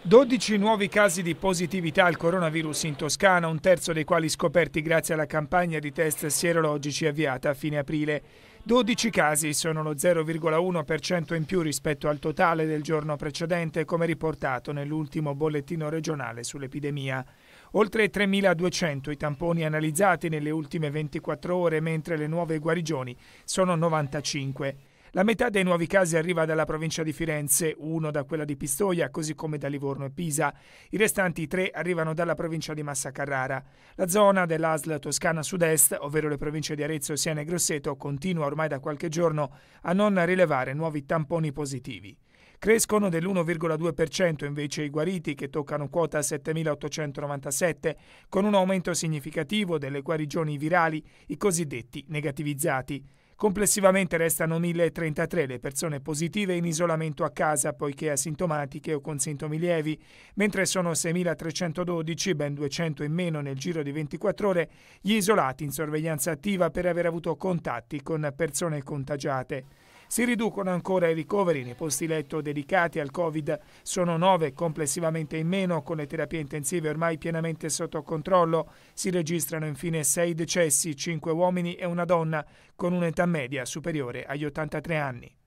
12 nuovi casi di positività al coronavirus in Toscana, un terzo dei quali scoperti grazie alla campagna di test sierologici avviata a fine aprile. 12 casi sono lo 0,1% in più rispetto al totale del giorno precedente, come riportato nell'ultimo bollettino regionale sull'epidemia. Oltre 3.200 i tamponi analizzati nelle ultime 24 ore, mentre le nuove guarigioni sono 95. La metà dei nuovi casi arriva dalla provincia di Firenze, uno da quella di Pistoia, così come da Livorno e Pisa. I restanti tre arrivano dalla provincia di Massa Carrara. La zona dell'ASL Toscana Sud-Est, ovvero le province di Arezzo, Siena e Grosseto, continua ormai da qualche giorno a non rilevare nuovi tamponi positivi. Crescono dell'1,2% invece i guariti che toccano quota 7.897, con un aumento significativo delle guarigioni virali, i cosiddetti negativizzati. Complessivamente restano 1033 le persone positive in isolamento a casa poiché asintomatiche o con sintomi lievi, mentre sono 6.312, ben 200 in meno nel giro di 24 ore, gli isolati in sorveglianza attiva per aver avuto contatti con persone contagiate. Si riducono ancora i ricoveri nei posti letto dedicati al Covid, sono nove complessivamente in meno, con le terapie intensive ormai pienamente sotto controllo. Si registrano infine sei decessi, cinque uomini e una donna, con un'età media superiore agli 83 anni.